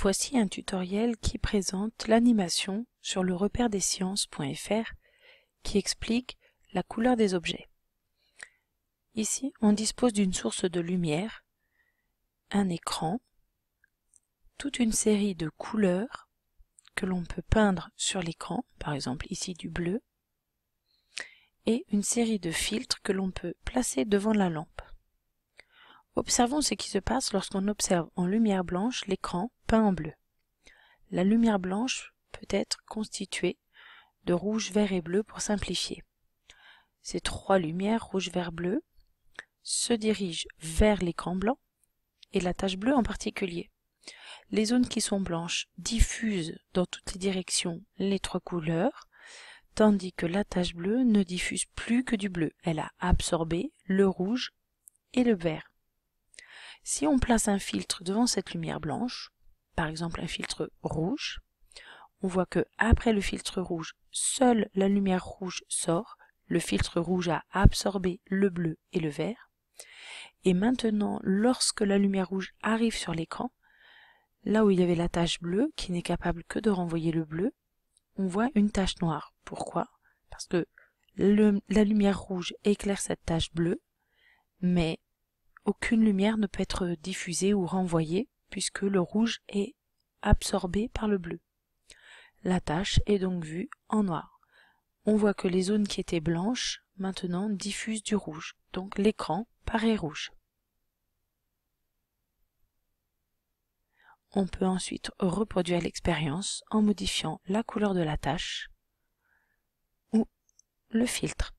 Voici un tutoriel qui présente l'animation sur le repère des sciences.fr qui explique la couleur des objets. Ici, on dispose d'une source de lumière, un écran, toute une série de couleurs que l'on peut peindre sur l'écran, par exemple ici du bleu, et une série de filtres que l'on peut placer devant la lampe. Observons ce qui se passe lorsqu'on observe en lumière blanche l'écran peint en bleu. La lumière blanche peut être constituée de rouge, vert et bleu pour simplifier. Ces trois lumières, rouge, vert, bleu, se dirigent vers l'écran blanc et la tache bleue en particulier. Les zones qui sont blanches diffusent dans toutes les directions les trois couleurs, tandis que la tache bleue ne diffuse plus que du bleu. Elle a absorbé le rouge et le vert. Si on place un filtre devant cette lumière blanche, par exemple un filtre rouge, on voit que après le filtre rouge, seule la lumière rouge sort, le filtre rouge a absorbé le bleu et le vert, et maintenant lorsque la lumière rouge arrive sur l'écran, là où il y avait la tache bleue qui n'est capable que de renvoyer le bleu, on voit une tache noire. Pourquoi Parce que la lumière rouge éclaire cette tache bleue, mais aucune lumière ne peut être diffusée ou renvoyée puisque le rouge est absorbé par le bleu. La tâche est donc vue en noir. On voit que les zones qui étaient blanches maintenant diffusent du rouge, donc l'écran paraît rouge. On peut ensuite reproduire l'expérience en modifiant la couleur de la tâche ou le filtre.